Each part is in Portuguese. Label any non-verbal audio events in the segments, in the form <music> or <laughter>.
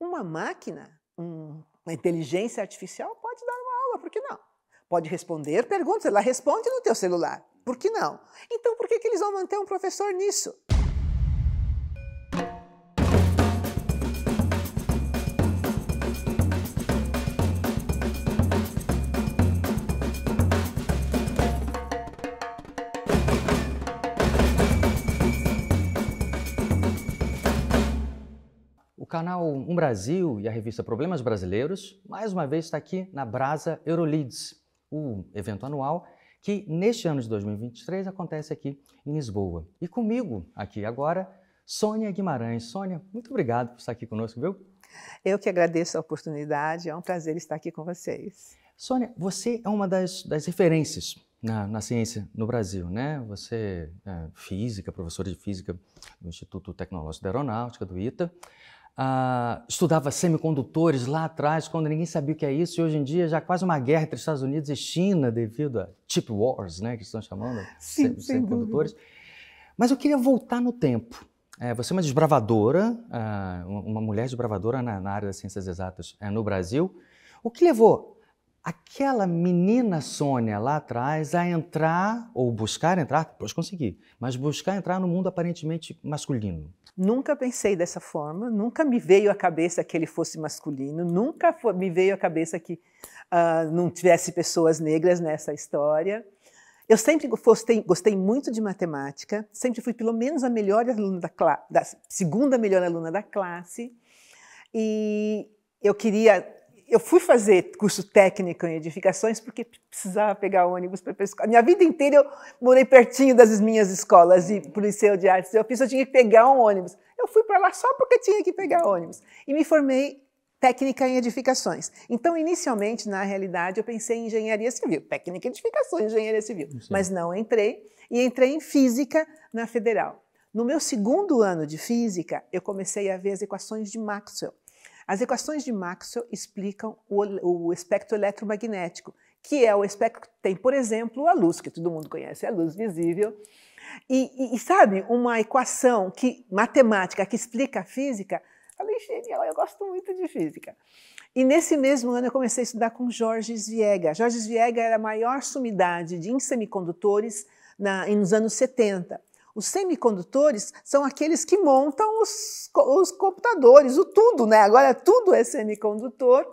Uma máquina, uma inteligência artificial pode dar uma aula, por que não? Pode responder perguntas, ela responde no teu celular, por que não? Então, por que, que eles vão manter um professor nisso? canal Um Brasil e a revista Problemas Brasileiros, mais uma vez está aqui na Brasa Euroleads, o evento anual que neste ano de 2023 acontece aqui em Lisboa. E comigo aqui agora, Sônia Guimarães. Sônia, muito obrigado por estar aqui conosco, viu? Eu que agradeço a oportunidade, é um prazer estar aqui com vocês. Sônia, você é uma das, das referências na, na, ciência no Brasil, né? Você é física, professora de física do Instituto Tecnológico da Aeronáutica, do ITA, ah, estudava semicondutores lá atrás, quando ninguém sabia o que é isso, e hoje em dia já é quase uma guerra entre Estados Unidos e China devido a chip wars, né, que estão chamando Sim, sem semicondutores. Dúvida. Mas eu queria voltar no tempo. É, você é uma desbravadora, ah, uma mulher desbravadora na, na área das ciências exatas é, no Brasil. O que levou aquela menina Sônia lá atrás a entrar, ou buscar entrar, depois consegui, mas buscar entrar no mundo aparentemente masculino? Nunca pensei dessa forma, nunca me veio à cabeça que ele fosse masculino, nunca foi, me veio à cabeça que uh, não tivesse pessoas negras nessa história. Eu sempre gostei, gostei, muito de matemática, sempre fui pelo menos a melhor aluna da classe, segunda melhor aluna da classe, e eu queria eu fui fazer curso técnico em edificações porque precisava pegar ônibus para a escola. Minha vida inteira eu morei pertinho das minhas escolas de liceu de artes. Eu fiz, eu tinha que pegar um ônibus. Eu fui para lá só porque tinha que pegar ônibus. E me formei técnica em edificações. Então, inicialmente, na realidade, eu pensei em engenharia civil, técnica em edificações, engenharia civil. Sim. Mas não entrei e entrei em física na federal. No meu segundo ano de física, eu comecei a ver as equações de Maxwell as equações de Maxwell explicam o, o espectro eletromagnético, que é o espectro que tem, por exemplo, a luz, que todo mundo conhece, a luz visível. E, e, e sabe, uma equação que matemática que explica a física, falei, é genial, eu gosto muito de física. E nesse mesmo ano eu comecei a estudar com Jorge Viega. Jorge Viega era a maior sumidade de semicondutores na, nos anos 70. Os semicondutores são aqueles que montam os, os computadores, o tudo, né? Agora é tudo é semicondutor.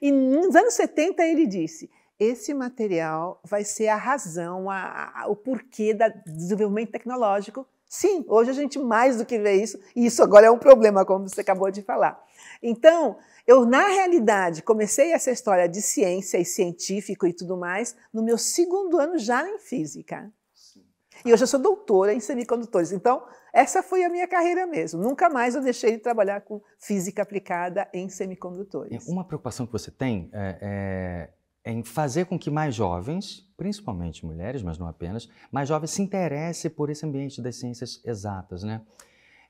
E nos anos 70 ele disse: esse material vai ser a razão, a, a, o porquê do desenvolvimento tecnológico. Sim, hoje a gente mais do que vê isso, e isso agora é um problema, como você acabou de falar. Então, eu, na realidade, comecei essa história de ciência e científico e tudo mais no meu segundo ano já em física. E hoje eu sou doutora em semicondutores. Então, essa foi a minha carreira mesmo. Nunca mais eu deixei de trabalhar com física aplicada em semicondutores. É, uma preocupação que você tem é, é, é em fazer com que mais jovens, principalmente mulheres, mas não apenas, mais jovens se interessem por esse ambiente das ciências exatas, né?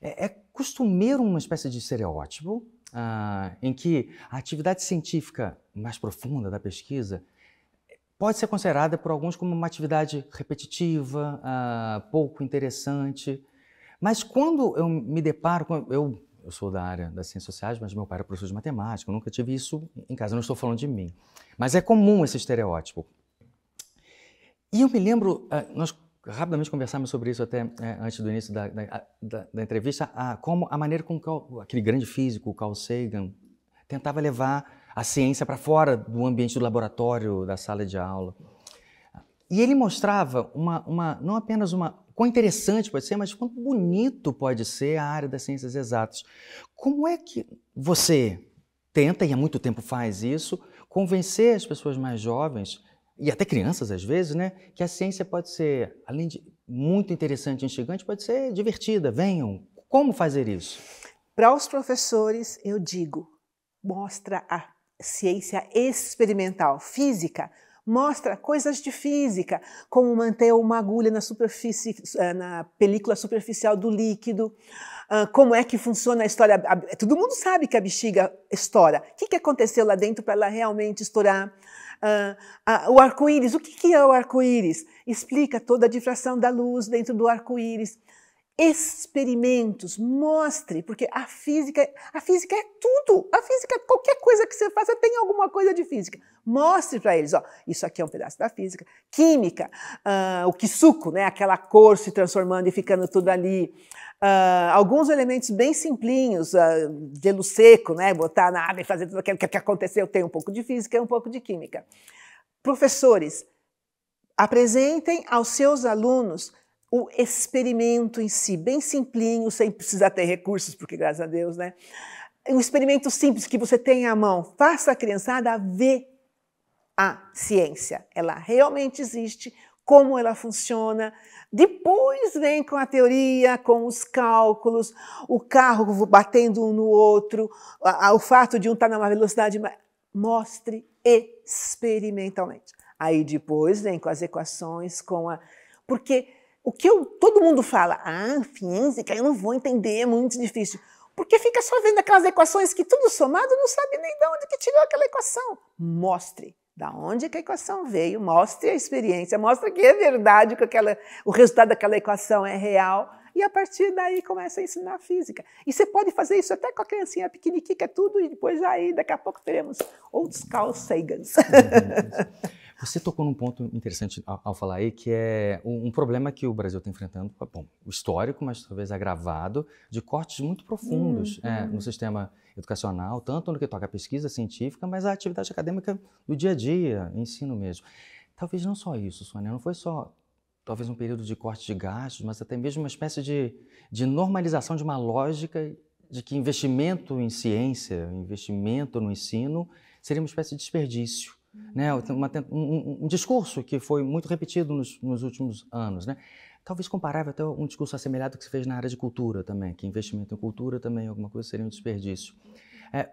É, é costumeiro uma espécie de estereótipo ah, em que a atividade científica mais profunda da pesquisa pode ser considerada por alguns como uma atividade repetitiva, uh, pouco interessante. Mas quando eu me deparo com. Eu, eu sou da área das ciências sociais, mas meu pai é professor de matemática, eu nunca tive isso em casa, não estou falando de mim. Mas é comum esse estereótipo. E eu me lembro, ah, nós rapidamente conversamos sobre isso até é, antes do início da, da, da, da entrevista, a, como a maneira com que aquele grande físico, Carl Sagan, tentava levar a ciência para fora do ambiente do laboratório, da sala de aula. E ele mostrava uma, uma não apenas uma quão interessante pode ser, mas quão bonito pode ser a área das ciências exatas. Como é que você tenta, e há muito tempo faz isso, convencer as pessoas mais jovens, e até crianças às vezes, né, que a ciência pode ser, além de muito interessante e instigante, pode ser divertida. Venham. Como fazer isso? Para os professores, eu digo, mostra a ciência experimental física mostra coisas de física, como manter uma agulha na superfície, eh, na película superficial do líquido, ah, como é que funciona a história. Todo mundo sabe que a bexiga estoura. O que aconteceu lá dentro para ela realmente estourar? Ah, o arco-íris, o que é o arco-íris? Explica toda a difração da luz dentro do arco-íris experimentos, mostre, porque a física, a física é tudo. A física, qualquer coisa que você faça tem alguma coisa de física. Mostre para eles, ó, isso aqui é um pedaço da física. Química, uh, o que suco, né? Aquela cor se transformando e ficando tudo ali. Uh, alguns elementos bem simplinhos, uh, gelo seco, né? Botar na água e fazer tudo aquilo que aconteceu. Tem um pouco de física é um pouco de química. Professores, apresentem aos seus alunos o experimento em si, bem simplinho, sem precisar ter recursos, porque graças a Deus, né? Um experimento simples que você tem à mão, faça a criançada ver a ciência. Ela realmente existe, como ela funciona. Depois vem com a teoria, com os cálculos, o carro batendo um no outro, o fato de um estar tá numa velocidade. Mostre experimentalmente. Aí depois vem com as equações, com a. Porque o que eu, todo mundo fala, ah, física, eu não vou entender, é muito difícil. Porque fica só vendo aquelas equações que tudo somado não sabe nem de onde que tirou aquela equação. Mostre da onde que a equação veio, mostre a experiência, mostre que é verdade, que aquela, o resultado daquela equação é real. E a partir daí começa a ensinar física. E você pode fazer isso até com a criancinha pequenininha, tudo, e depois aí daqui a pouco teremos outros Carl Sagans. Uhum. <laughs> Você tocou num ponto interessante ao, falar aí, que é um, problema que o Brasil está enfrentando, é, bom, histórico, mas talvez agravado, de cortes muito profundos uhum. é, no sistema educacional, tanto no que toca a pesquisa científica, mas a atividade acadêmica do dia a dia, ensino mesmo. Talvez não só isso, Sônia, não foi só talvez um período de corte de gastos, mas até mesmo uma espécie de, de normalização de uma lógica de que investimento em ciência, investimento no ensino, seria uma espécie de desperdício. Né? Uma, um, um, discurso que foi muito repetido nos, nos últimos anos. Né? Talvez comparável até um discurso assemelhado que se fez na área de cultura também, que investimento em cultura também, alguma coisa seria um desperdício. É,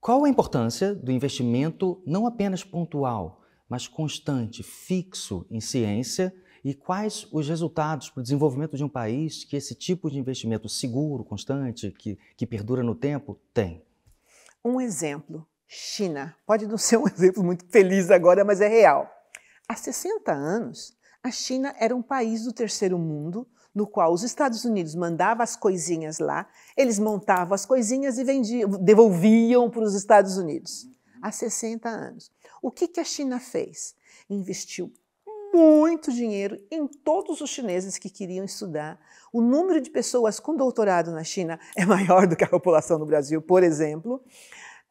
qual a importância do investimento não apenas pontual, mas constante, fixo em ciência e quais os resultados para o desenvolvimento de um país que esse tipo de investimento seguro, constante, que, que perdura no tempo, tem? Um exemplo China. Pode não ser um <laughs> exemplo muito feliz agora, mas é real. Há 60 anos, a China era um país do terceiro mundo no qual os Estados Unidos mandavam as coisinhas lá, eles montavam as coisinhas e vendiam, devolviam para os Estados Unidos. Há 60 anos. O que, que a China fez? Investiu muito dinheiro em todos os chineses que queriam estudar. O número de pessoas com doutorado na China é <laughs> maior do que a população no Brasil, por exemplo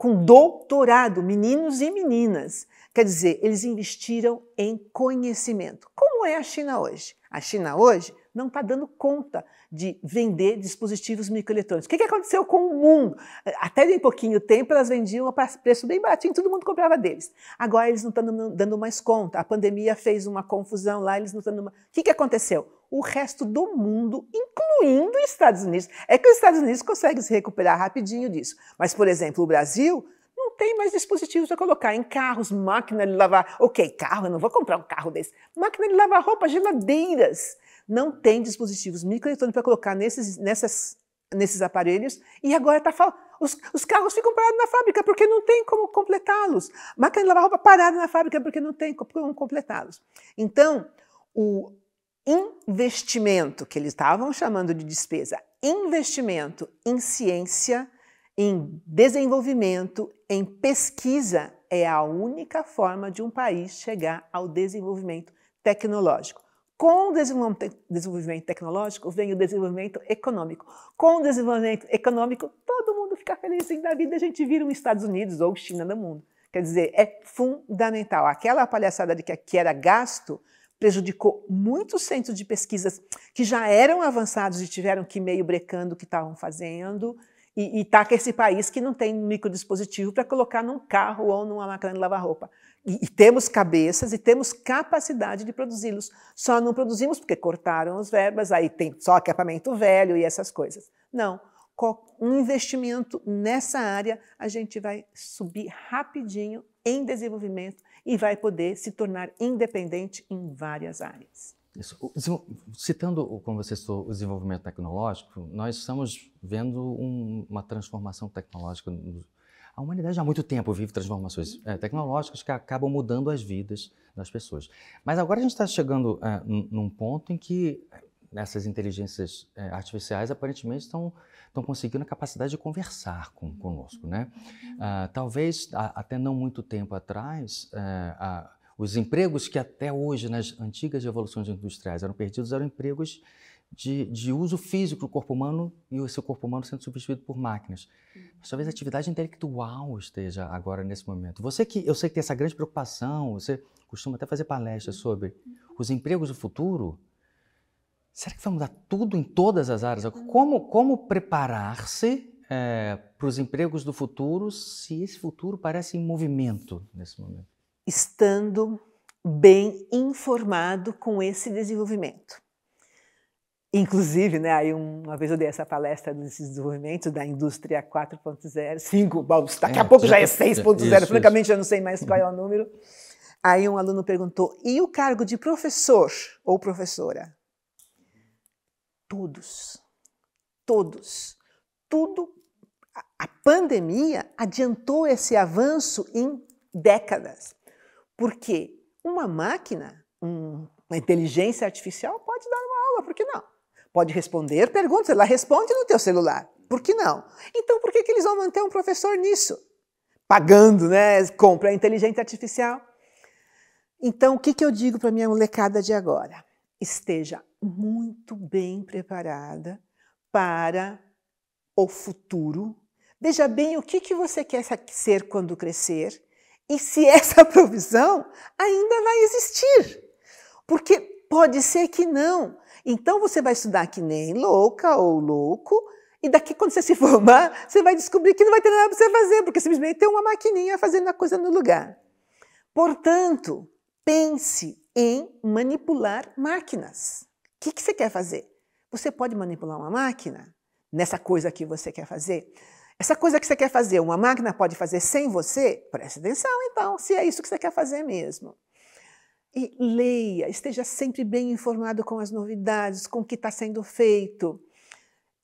com doutorado, meninos e meninas. Quer dizer, eles investiram em conhecimento. Como é a China hoje? A China hoje não está dando conta de vender dispositivos microeletrônicos. O que, que aconteceu com o mundo? Até em pouquinho tempo elas vendiam a preço bem baratinho, todo mundo comprava deles. Agora eles não estão dando mais conta. A pandemia fez uma confusão lá, eles não estão dando. O que, que aconteceu? o resto do mundo, incluindo os Estados Unidos. É que os Estados Unidos conseguem se recuperar rapidinho disso. Mas, por exemplo, o Brasil não tem mais dispositivos para colocar em carros, máquina de lavar. Ok, carro, eu não vou comprar um carro desse. Máquina de lavar roupa, geladeiras não tem dispositivos microeletrônicos para colocar nesses, nessas, nesses aparelhos, e agora tá os, os, carros ficam parados na fábrica porque não tem como completá-los. Máquina de lavar roupa parada na fábrica porque não tem como completá-los. Então, o investimento, que eles estavam chamando de despesa, investimento em ciência, em desenvolvimento, em pesquisa, é a única forma de um país chegar ao desenvolvimento tecnológico. Com o desenvolvimento tecnológico vem o desenvolvimento econômico. Com o desenvolvimento econômico, todo mundo fica feliz da vida, a gente vira um Estados Unidos ou China no mundo. Quer dizer, é fundamental. Aquela palhaçada de que era gasto prejudicou muitos centros de pesquisas que já eram avançados e tiveram que meio brecando o que estavam fazendo. E, está com esse país que não tem microdispositivo para colocar num carro ou numa máquina de lavar roupa. E, e temos cabeças e temos capacidade de produzi-los. Só não produzimos porque cortaram as verbas, aí tem só acampamento velho e essas coisas. Não. Um investimento nessa área, a gente vai subir rapidinho em desenvolvimento e vai poder se tornar independente em várias áreas. Isso. Citando, como você citou, o desenvolvimento tecnológico, nós estamos vendo um, uma transformação tecnológica a humanidade já há muito tempo vive transformações é, tecnológicas que acabam mudando as vidas das pessoas. Mas agora a gente está chegando é, num ponto em que eh, essas inteligências é, artificiais aparentemente estão estão conseguindo a capacidade de conversar com, conosco, né? Uhum. Ah, talvez a, até não muito tempo atrás a, os empregos que até hoje nas antigas revoluções industriais eram perdidos eram empregos de, de uso físico do corpo humano e o seu corpo humano sendo substituído por máquinas. Uhum. talvez a atividade intelectual esteja agora nesse momento. Você que eu sei que tem essa grande preocupação, você costuma até fazer palestras sobre os empregos do futuro. Será que vai mudar tudo em todas as áreas? Como, como preparar-se é, para os empregos do futuro se esse futuro parece em movimento nesse momento? Estando bem informado com esse desenvolvimento. Inclusive, né, aí uma vez eu dei essa palestra desse desenvolvimento da indústria 4.0, 5, bom, daqui a é, pouco já, é 6.0, é francamente eu não sei mais qual é o número. Aí um aluno perguntou: e o cargo de professor ou professora? Todos, todos, tudo. A pandemia adiantou esse avanço em décadas, porque uma máquina, uma inteligência artificial pode dar uma aula, por que não? Pode responder perguntas, ela responde no teu celular. Por que não? Então por que, que eles vão manter um professor nisso? Pagando, né? Compra a inteligência artificial. Então o que, que eu digo para minha molecada de agora? Esteja muito bem preparada para o futuro. Veja bem o que, que você quer ser quando crescer e se <laughs> essa provisão ainda vai existir. Porque pode ser que não. Então você vai estudar que nem louca ou louco, e daqui quando você se <laughs> formar, você vai descobrir que não vai ter nada para você fazer, porque simplesmente tem uma maquininha fazendo a coisa no lugar. Portanto, pense em manipular máquinas. O que, que você quer fazer? Você pode manipular uma máquina nessa coisa que você quer fazer? Essa coisa que você quer fazer, uma máquina pode fazer sem você? Preste atenção, então, se é isso que você quer fazer mesmo e leia, esteja sempre bem informado com as novidades, com o que está sendo feito.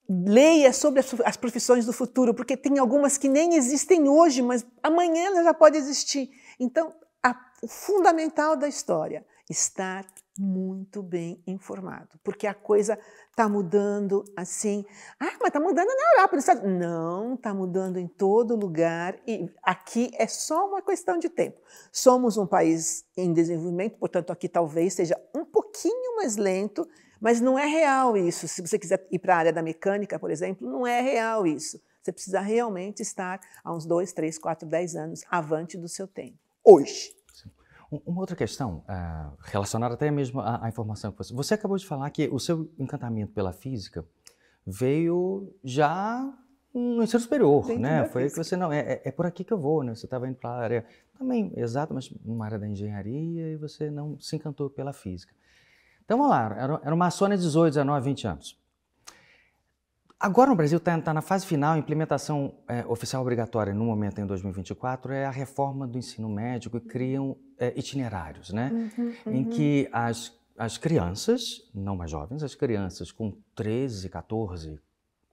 Leia sobre as profissões do futuro, porque tem algumas que nem existem hoje, mas amanhã ela já pode existir. Então, a, o fundamental da história, estar muito bem informado, porque a coisa está mudando assim. Ah, mas está mudando na Europa, nos Estados Unidos. Não, está mudando em todo lugar e aqui é só uma questão de tempo. Somos um país em desenvolvimento, portanto, aqui talvez seja um pouquinho mais lento, mas não é real isso. Se você quiser ir para a área da mecânica, por exemplo, não é real isso. Você precisa realmente estar há uns dois, três, quatro, dez anos avante do seu tempo. Hoje. Uma outra questão, uh, relacionada até mesmo à, à, informação que você... Você acabou de falar que o seu encantamento pela física veio já no ensino superior, né? Foi física. que você, não, é, é, é, por aqui que eu vou, né? Você estava indo para a área também, exato, mas uma área da engenharia e você não se encantou pela física. Então, vamos lá, era, era uma Sônia 18, 19, 20 anos. Agora o Brasil está tá na fase final, a implementação é, oficial obrigatória no momento em 2024 é a reforma do ensino médio que criam é, itinerários, né? Uhum, uhum. Em que as, as crianças, não mais jovens, as crianças com 13, 14,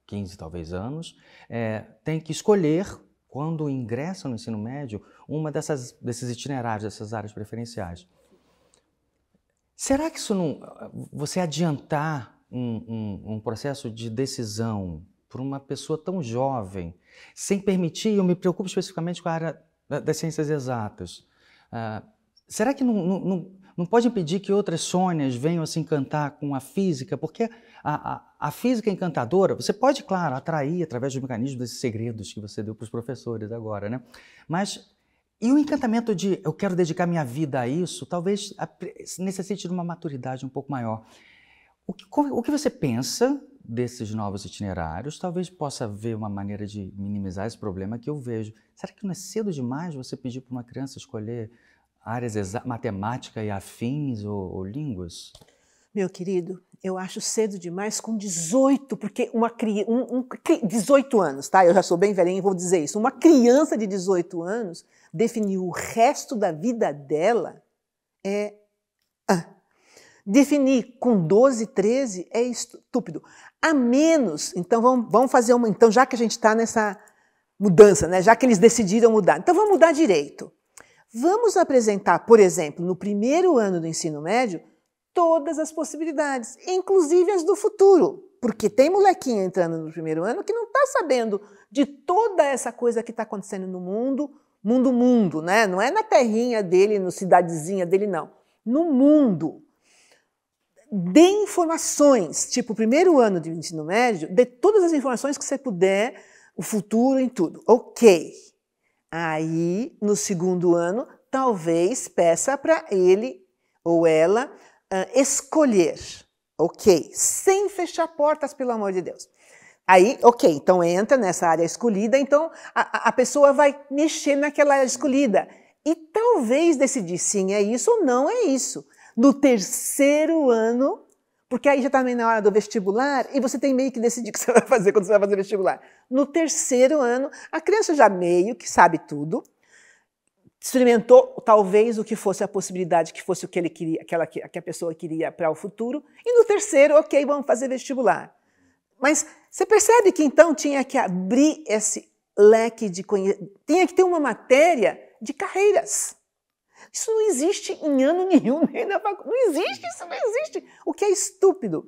15 talvez anos, é, têm que escolher quando ingressam no ensino médio uma dessas desses itinerários, dessas áreas preferenciais. Será que isso não você adiantar um, um, um processo de decisão por uma pessoa tão jovem, sem permitir, eu me preocupo especificamente com a área das ciências exatas. Uh, será que não, não, não, pode impedir que outras Sônias venham a se encantar com a física? Porque a, a, a física encantadora, você pode, claro, atrair através do mecanismo desses segredos que você deu para os professores agora, né? Mas e o encantamento de eu quero dedicar minha vida a isso, talvez necessite de uma maturidade um pouco maior. O que, o que você pensa desses novos itinerários? Talvez possa haver uma maneira de minimizar esse problema que eu vejo. Será que não é cedo demais você pedir para uma criança escolher áreas matemática e afins ou, ou línguas? Meu querido, eu acho cedo demais com 18, porque uma criança. Um, um, 18 anos, tá? Eu já sou bem velhinha e vou dizer isso. Uma criança de 18 anos definir o resto da vida dela é. Ah, Definir com 12, 13 é estúpido. A menos, então vamos, vamos fazer uma. Então, já que a gente está nessa mudança, né? já que eles decidiram mudar, então vamos mudar direito. Vamos apresentar, por exemplo, no primeiro ano do ensino médio, todas as possibilidades, inclusive as do futuro. Porque tem molequinha entrando no primeiro ano que não está sabendo de toda essa coisa que está acontecendo no mundo, mundo, mundo, né? Não é na terrinha dele, no cidadezinha dele, não. No mundo dê informações, tipo, o primeiro ano de ensino médio, dê todas as informações que você puder, o futuro em tudo. Ok. Aí, no segundo ano, talvez peça para ele ou ela uh, escolher. Ok. Sem fechar portas, pelo amor de Deus. Aí, ok, então entra nessa área escolhida, então a, a pessoa vai mexer naquela área escolhida e talvez decidir sim, é isso ou não é isso do terceiro ano, porque aí já está na hora do vestibular e você tem meio que decidir o que você vai fazer quando você vai fazer vestibular. No terceiro ano, a criança já meio que sabe tudo, experimentou talvez o que fosse a possibilidade que fosse o que ele queria, aquela que, a pessoa queria para o futuro, e no terceiro, ok, vamos fazer vestibular. Mas você percebe que então tinha que abrir esse leque de conhecimento, tinha que ter uma matéria de carreiras. Isso não existe em ano nenhum, <laughs> nem na faculdade. Não existe, isso não existe. O que é estúpido.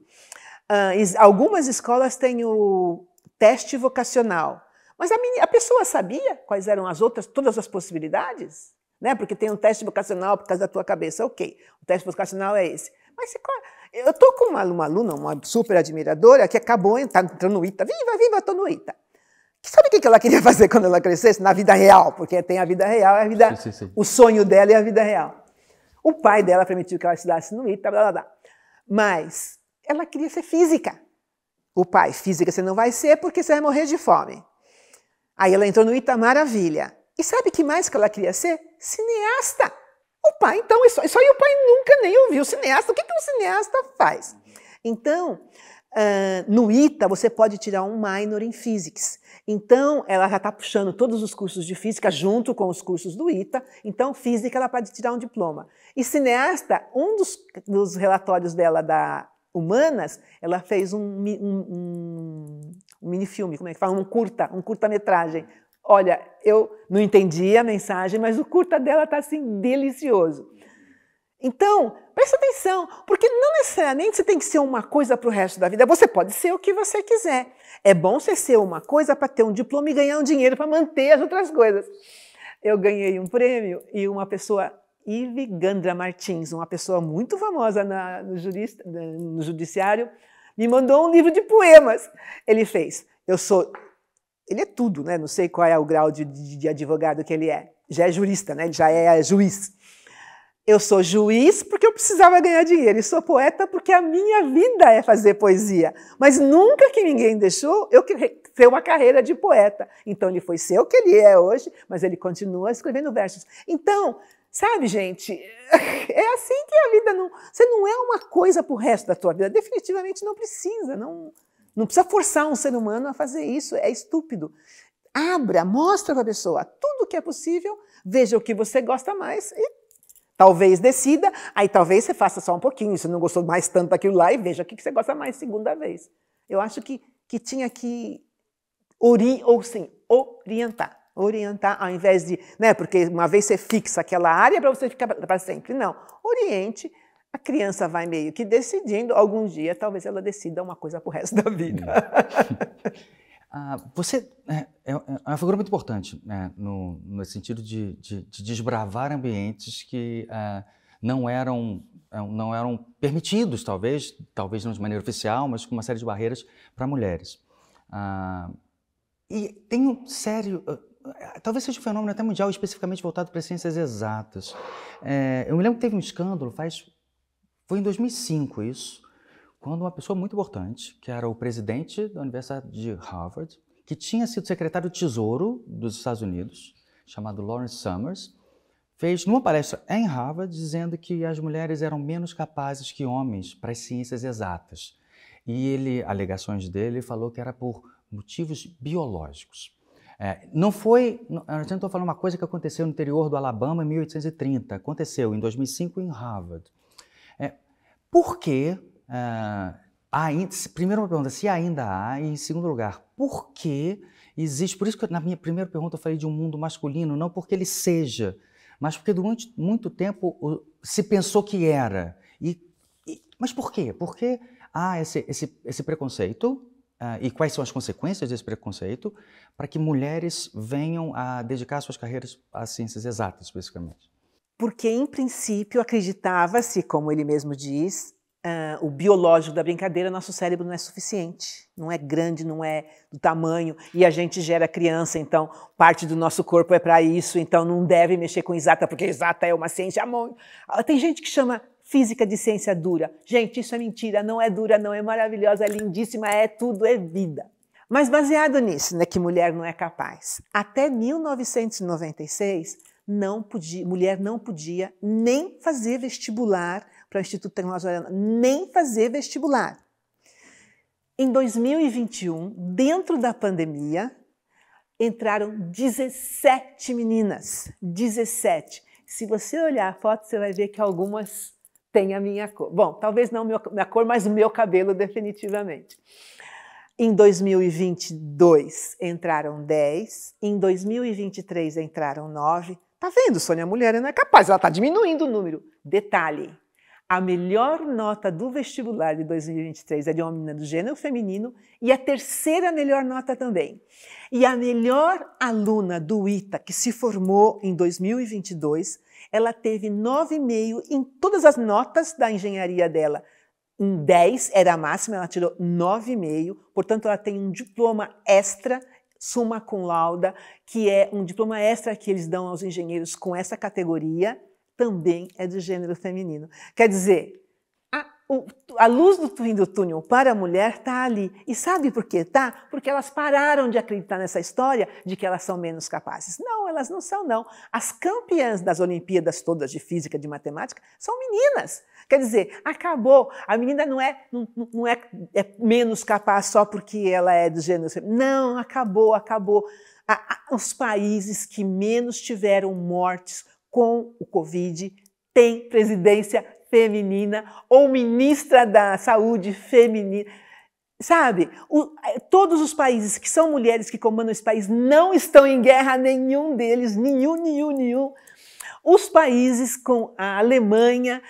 Uh, algumas escolas têm o teste vocacional, mas a, a, pessoa sabia quais eram as outras, todas as possibilidades, né? Porque tem um teste vocacional por causa da tua cabeça, ok. O teste vocacional é esse. Mas você, eu estou com uma, uma, aluna, uma super admiradora, que acabou, está entrando no ITA, viva, viva, estou no ITA sabe o que ela queria <laughs> fazer quando ela crescesse? Na vida real, porque tem a vida real, é a vida, sim, sim, sim. o sonho dela é a vida real. O pai dela permitiu que ela estudasse no ITA, blá, blá, blá. Mas ela queria ser física. O pai, física você não vai ser porque você vai morrer de fome. Aí ela entrou no ITA, maravilha. E sabe o que mais que ela queria ser? Cineasta. O pai, então, e só, o pai nunca nem ouviu cineasta. O que, que um cineasta faz? Então, Uh, no ITA, você pode tirar um minor em Physics. Então, ela já está puxando todos os cursos de Física junto com os cursos do ITA. Então, Física, ela pode tirar um diploma. E Cineasta, um dos, dos relatórios dela da Humanas, ela fez um, um, um, um minifilme, como é que fala? Um curta, um curta-metragem. Olha, eu não entendi a mensagem, mas o curta dela está assim delicioso. Então, Presta atenção, porque não necessariamente você tem que ser uma coisa para o resto da vida. Você pode ser o que você quiser. É bom você ser uma coisa para ter um diploma e ganhar um dinheiro para manter as outras coisas. Eu ganhei um prêmio e uma pessoa, Ive Gandra Martins, uma pessoa muito famosa na, no, jurista, no judiciário, me mandou um livro de poemas. Ele fez. Eu sou. Ele é tudo, né? Não sei qual é o grau de, de, de advogado que ele é. Já é jurista, né? já é juiz eu sou juiz porque eu precisava ganhar dinheiro, e sou poeta porque a minha vida é fazer poesia. Mas nunca que ninguém deixou eu ter uma carreira de poeta. Então ele foi ser o que ele é hoje, mas ele continua escrevendo versos. Então, sabe, gente, <laughs> é assim que a vida não. Você não é uma coisa para o resto da tua vida. Definitivamente não precisa. Não, não precisa forçar um ser humano a fazer isso. É estúpido. Abra, mostra para a pessoa tudo o que é possível, veja o que você gosta mais e Talvez decida, aí talvez você faça só um pouquinho, se não gostou mais tanto daquilo lá e veja o que você gosta mais segunda vez. Eu acho que, que tinha que ori, ou sim, orientar. Orientar ao invés de, né, porque uma vez você fixa aquela área para você ficar para sempre. Não, oriente, a criança vai meio que decidindo, algum dia talvez ela decida uma coisa pro resto da vida. Hum. <laughs> Ah, você né, é, é, é, uma figura muito importante né, no, no, sentido de, de, de, desbravar ambientes que ah, não eram é, não eram permitidos, talvez, talvez não de maneira oficial, mas com uma série de barreiras para mulheres. Ah, e tem um sério, talvez seja um fenômeno até mundial, especificamente voltado para ciências exatas. É, eu me lembro que teve um escândalo, faz, foi em 2005 isso, quando uma pessoa muito importante, que era o presidente da Universidade de Harvard, que tinha sido secretário do Tesouro dos Estados Unidos, chamado Lawrence Summers, fez numa palestra em Harvard dizendo que as mulheres eram menos capazes que homens para as ciências exatas. E ele, alegações dele, falou que era por motivos biológicos. É, não foi, a gente está falando uma coisa que aconteceu no interior do Alabama em 1830, aconteceu em 2005 em Harvard. É, por que Uh, ah, ainda, ah, pergunta: se ainda há, e em segundo lugar, por que existe? Por isso que na minha primeira pergunta eu falei de um mundo masculino, não porque ele seja, mas porque durante muito tempo se pensou que era. E, e mas por quê? Porque há esse, esse, esse preconceito Uh, e quais são as consequências desse preconceito para que mulheres venham a dedicar suas carreiras às ciências exatas, especificamente? Porque, em princípio, acreditava-se, como ele mesmo diz, uh, o biológico da brincadeira, nosso cérebro não é suficiente, não é grande, não é do tamanho, e a gente gera criança, então parte do nosso corpo é para isso, então não deve mexer com exata, porque exata é uma ciência. Ah, tem gente que chama física de ciência dura. Gente, isso é mentira, não é dura, não é maravilhosa, é lindíssima, é tudo, é vida. Mas baseado nisso, né, que mulher não é capaz, até 1996, não podia, mulher não podia nem fazer vestibular para o Instituto Tecnológico Arena nem fazer vestibular. Em 2021, dentro da pandemia, entraram 17 meninas. 17. Se você olhar a foto, você vai ver que algumas têm a minha cor. Bom, talvez não a minha cor, mas o meu cabelo, definitivamente. Em 2022 entraram 10, em 2023 entraram 9. Tá vendo? Sônia Mulher não é capaz, ela tá diminuindo o número. Detalhe: a melhor nota do vestibular de 2023 é de uma menina do gênero feminino e a terceira melhor nota também. E a melhor aluna do ITA, que se formou em 2022, ela teve 9,5 em todas as notas da engenharia dela. Em 10 era a máxima, ela tirou 9,5, portanto, ela tem um diploma extra summa cum laude, que é um diploma extra que eles dão aos engenheiros com essa categoria também é de gênero feminino. Quer dizer, a, o, a luz do fim do túnel para a mulher está ali. E sabe por que tá? Porque elas pararam de acreditar nessa história de que elas são menos capazes. Não, elas não são, não. As campeãs das Olimpíadas todas de física, de matemática, são meninas. Quer dizer, acabou. A menina não é, não, não é, é, menos capaz só porque ela é do gênero. Não, acabou, acabou. A, a, os países que menos tiveram mortes com o Covid tem presidência feminina ou ministra da saúde feminina. Sabe, o, é, todos os países que são mulheres que comandam esse país não estão em guerra, nenhum deles, nenhum, nenhum, nenhum. Os países com a Alemanha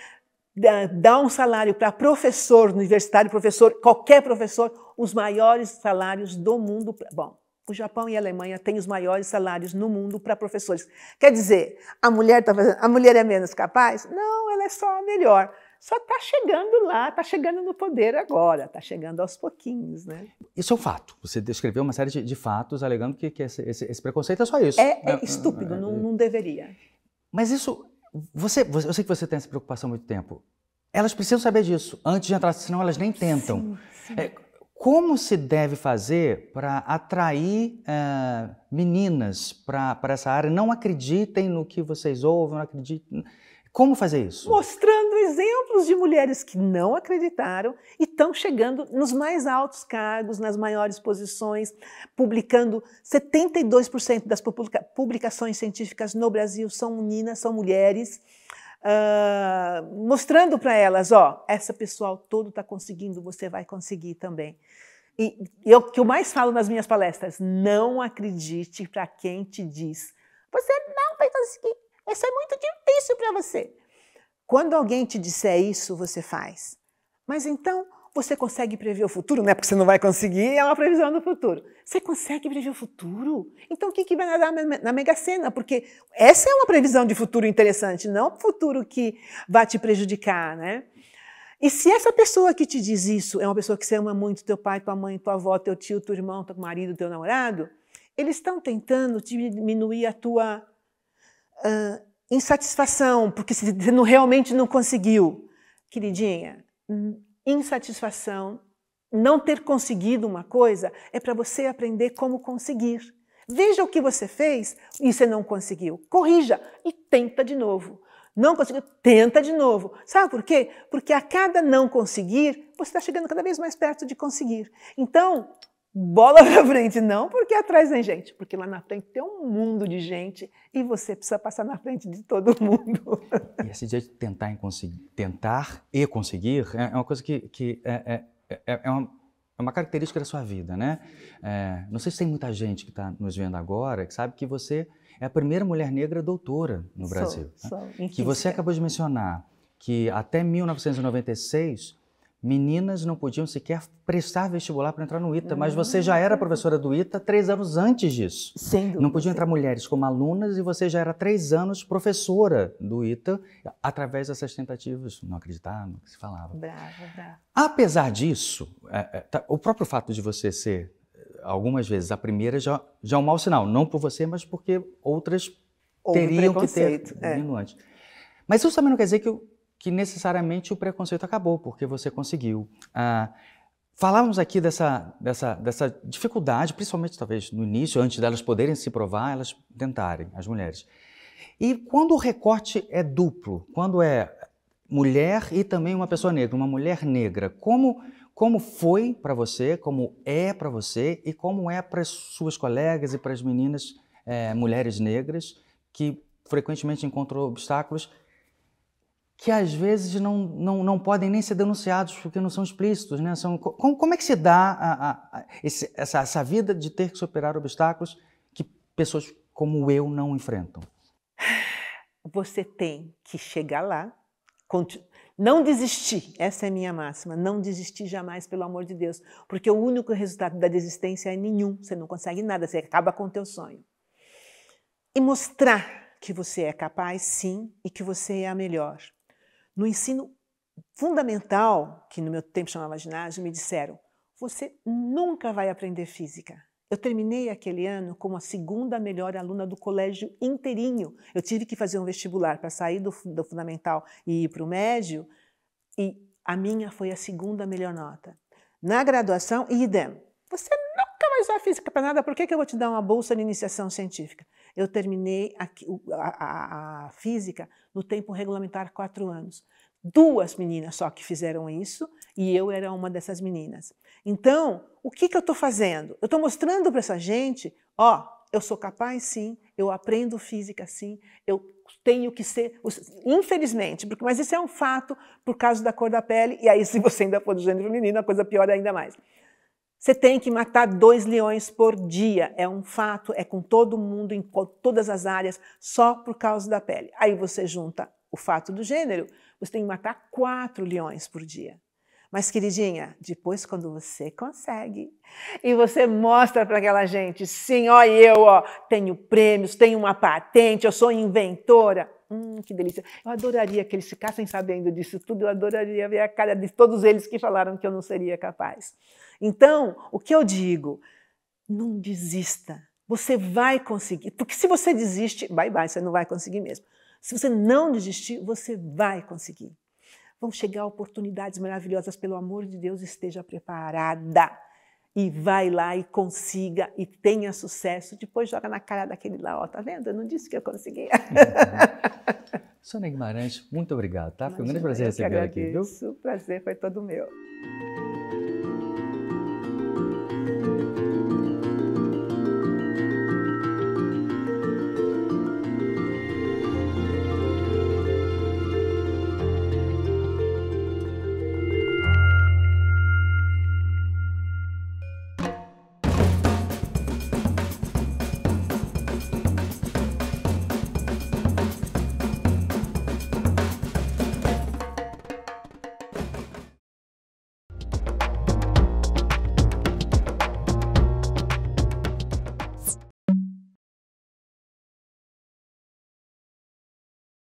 dá um salário para professor universitário, professor, qualquer professor, os maiores salários do mundo. Bom, o Japão e a Alemanha têm os maiores salários no mundo para professores. Quer dizer, a mulher tá fazendo, a mulher é menos capaz? Não, ela é só a melhor. Só está chegando lá, está chegando no poder agora, está chegando aos pouquinhos, né? Isso é um fato. Você descreveu uma série de, de fatos alegando que, que esse, esse, esse, preconceito é só isso. É, é né? estúpido, é, é, não, não, deveria. Mas isso, você, eu sei que você tem essa preocupação há muito tempo. Elas precisam saber disso antes de entrar, senão elas nem tentam. Sim, sim. É, como se deve fazer para atrair uh, meninas para essa área? Não acreditem no que vocês ouvem, não acreditem. Como fazer isso? Mostrando exemplos de mulheres que não acreditaram e estão chegando nos mais altos cargos, nas maiores posições, publicando 72% das publicações científicas no Brasil são meninas, são mulheres. Ah, mostrando para elas, ó, essa pessoal todo está conseguindo, você vai conseguir também. E o que eu mais falo nas minhas palestras, não acredite para quem te diz, você não vai conseguir, isso é muito difícil para você. Quando alguém te disser isso, você faz. Mas então, você consegue prever o futuro? Não é porque você não vai conseguir, é uma previsão do futuro. Você consegue prever o futuro? Então, o que, que vai dar na Mega Sena? Porque essa é uma previsão de futuro interessante, não futuro que vai te prejudicar, né? E se essa pessoa que te diz isso é uma pessoa que você ama muito, teu pai, tua mãe, tua avó, teu tio, teu irmão, teu marido, teu namorado, eles estão tentando diminuir a tua uh, insatisfação, porque você realmente não conseguiu. Queridinha, insatisfação, não ter conseguido uma coisa, é para você aprender como conseguir. Veja o que você fez e você não conseguiu. Corrija e tenta de novo. Não conseguiu, tenta de novo. Sabe por quê? Porque a cada não conseguir, você está chegando cada vez mais perto de conseguir. Então, bola <laughs> para frente, não porque é atrás tem gente, porque lá na frente tem um mundo de gente e você precisa passar na frente de todo <laughs> mundo. E esse dia de tentar, tentar e conseguir é, é uma coisa que, que é, é, é, é, uma, é, uma, característica da sua vida, né? não sei se tem muita gente que está nos vendo agora que sabe que você é a primeira mulher negra doutora no Brasil. Sou, né? sou. Que você acabou de mencionar que até 1996 meninas não podiam sequer prestar vestibular para entrar no ITA, uhum. mas ah, você já era professora do ITA três anos antes disso. Sem dúvida. Não podiam entrar mulheres como alunas e você já era três anos professora do ITA através dessas tentativas. Não acreditava no que se falava. Brava, brava. Apesar disso, é, é, tá, o próprio fato de você ser eh, algumas vezes a primeira já, já é um mau sinal. Não por você, mas porque outras Houve teriam que ter é. vindo é. antes. Mas isso também não quer dizer que eu que necessariamente o preconceito acabou, porque você conseguiu. Ah, falávamos aqui dessa, dessa, dessa dificuldade, principalmente talvez no início, antes delas poderem se provar, elas tentarem, as mulheres. E quando o recorte é duplo, quando é mulher e também uma pessoa negra, uma mulher negra, como como foi para você, como é para você e como é para suas colegas e para as meninas é, mulheres negras que frequentemente encontram obstáculos que às vezes não, não, não podem nem ser denunciados porque não são explícitos. Né? São, como, como é que se dá a, a, a esse, essa, essa vida de ter que superar obstáculos que pessoas como eu não enfrentam? Você tem que chegar lá, não desistir. Essa é a minha máxima. Não desistir jamais, pelo amor de Deus. Porque o único resultado da desistência é nenhum. Você não consegue nada, você acaba com o teu sonho. E mostrar que você é capaz, sim, e que você é a melhor no ensino fundamental, que no meu tempo chamava ginásio, me disseram: você nunca vai aprender física. Eu terminei aquele ano como a segunda melhor aluna do colégio inteirinho. Eu tive que fazer um vestibular para sair do, do fundamental e ir para o médio, e a minha foi a segunda melhor nota. Na graduação, idem. Você nunca vai usar física para nada, por que, que eu vou te dar uma bolsa de iniciação científica? Eu terminei a, a, a, a física no tempo regulamentar quatro anos. Duas meninas só que fizeram isso e eu era uma dessas meninas. Então, o que, que eu estou fazendo? Eu estou mostrando para essa gente, ó, eu sou capaz sim, eu aprendo física sim, eu tenho que ser, infelizmente, porque, mas isso é um fato por causa da cor da pele, e aí <laughs> se você ainda for do gênero feminino, a coisa piora ainda mais. Você tem que matar dois leões por dia, é um fato, é com todo mundo, em todas as áreas, só por causa da pele. Aí você junta o fato do gênero, você tem que matar quatro leões por dia. Mas, queridinha, depois quando você consegue e você mostra para aquela gente, sim, ó, eu ó, tenho prêmios, tenho uma patente, eu sou inventora. Hum, que delícia. Eu adoraria que eles ficassem sabendo disso tudo, eu adoraria ver a cara de todos eles que falaram que eu não seria capaz. Então, o que eu digo? Não desista. Você vai conseguir. Porque se você desiste, bye bye, você não vai conseguir mesmo. Se você não desistir, você vai conseguir. Vão chegar oportunidades maravilhosas, pelo amor de Deus, esteja preparada. E vai lá e consiga e tenha sucesso. Depois joga na cara daquele lá, ó, tá vendo? Eu não disse que eu conseguia. <laughs> Sônia Guimarães, muito obrigado, tá? Foi um grande prazer receber aqui, viu? Isso, prazer foi todo meu.